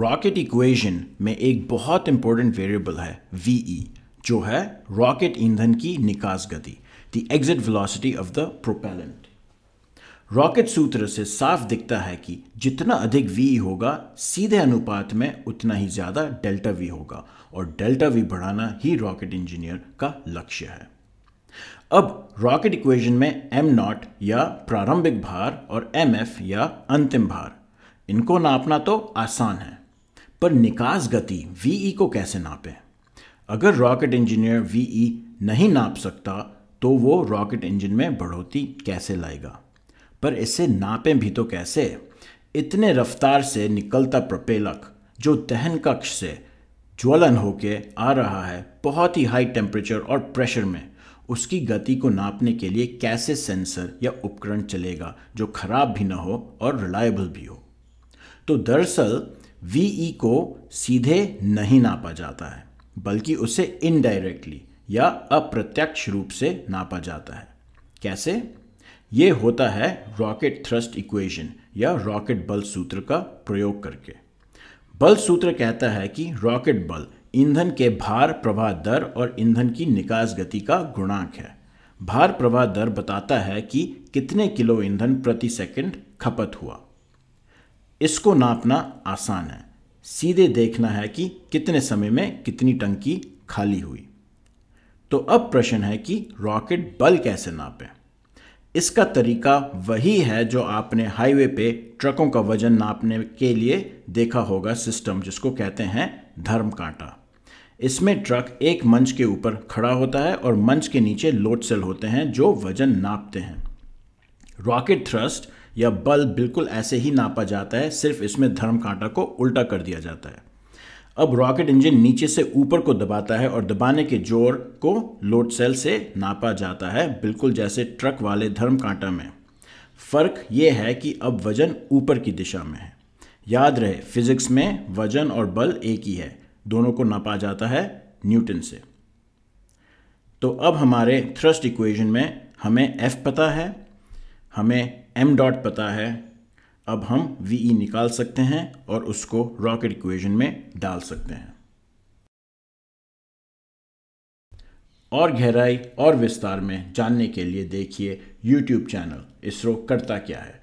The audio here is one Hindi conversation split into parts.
रॉकेट इक्वेशन में एक बहुत इंपॉर्टेंट वेरिएबल है वी e, जो है रॉकेट ईंधन की निकास गति the exit velocity of the propellant rocket सूत्र से साफ दिखता है कि जितना अधिक वी e होगा सीधे अनुपात में उतना ही ज़्यादा डेल्टा वी होगा और डेल्टा वी बढ़ाना ही रॉकेट इंजीनियर का लक्ष्य है अब रॉकेट इक्वेशन में एम नॉट या प्रारंभिक भार और एम एफ या अंतिम भार इनको नापना तो आसान है पर निकास गति वी e को कैसे नापें अगर रॉकेट इंजीनियर वी नहीं नाप सकता तो वो रॉकेट इंजन में बढ़ोतरी कैसे लाएगा पर इसे नापें भी तो कैसे इतने रफ्तार से निकलता प्रपेलक जो दहन कक्ष से ज्वलन होके आ रहा है बहुत ही हाई टेम्परेचर और प्रेशर में उसकी गति को नापने के लिए कैसे सेंसर या उपकरण चलेगा जो खराब भी ना हो और रिलायबल भी हो तो दरअसल वी ई e को सीधे नहीं नापा जाता है बल्कि उसे इनडायरेक्टली या अप्रत्यक्ष रूप से नापा जाता है कैसे यह होता है रॉकेट थ्रस्ट इक्वेशन या रॉकेट बल सूत्र का प्रयोग करके बल सूत्र कहता है कि रॉकेट बल ईंधन के भार प्रवाह दर और ईंधन की निकास गति का गुणांक है भार प्रवाह दर बताता है कि कितने किलो ईंधन प्रति सेकंड खपत हुआ इसको नापना आसान है सीधे देखना है कि कितने समय में कितनी टंकी खाली हुई तो अब प्रश्न है कि रॉकेट बल कैसे नापें इसका तरीका वही है जो आपने हाईवे पे ट्रकों का वजन नापने के लिए देखा होगा सिस्टम जिसको कहते हैं धर्म कांटा इसमें ट्रक एक मंच के ऊपर खड़ा होता है और मंच के नीचे लोड सेल होते हैं जो वजन नापते हैं रॉकेट थ्रस्ट या बल बिल्कुल ऐसे ही नापा जाता है सिर्फ इसमें धर्म कांटा को उल्टा कर दिया जाता है अब रॉकेट इंजन नीचे से ऊपर को दबाता है और दबाने के जोर को लोड सेल से नापा जाता है बिल्कुल जैसे ट्रक वाले धर्म कांटा में फ़र्क यह है कि अब वजन ऊपर की दिशा में है याद रहे फिजिक्स में वजन और बल एक ही है दोनों को नापा जाता है न्यूटन से तो अब हमारे थ्रस्ट इक्वेशन में हमें एफ पता है हमें एम डॉट पता है अब हम वी ई e निकाल सकते हैं और उसको रॉकेट इक्वेशन में डाल सकते हैं और गहराई और विस्तार में जानने के लिए देखिए YouTube चैनल इसरो करता क्या है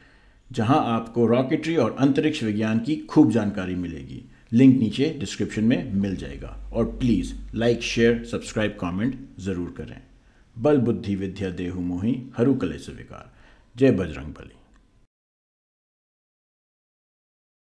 जहां आपको रॉकेटरी और अंतरिक्ष विज्ञान की खूब जानकारी मिलेगी लिंक नीचे डिस्क्रिप्शन में मिल जाएगा और please like share subscribe comment ज़रूर करें बल बुद्धि विद्या देहु मोहि हरु कले से विकार जय बजरंग बली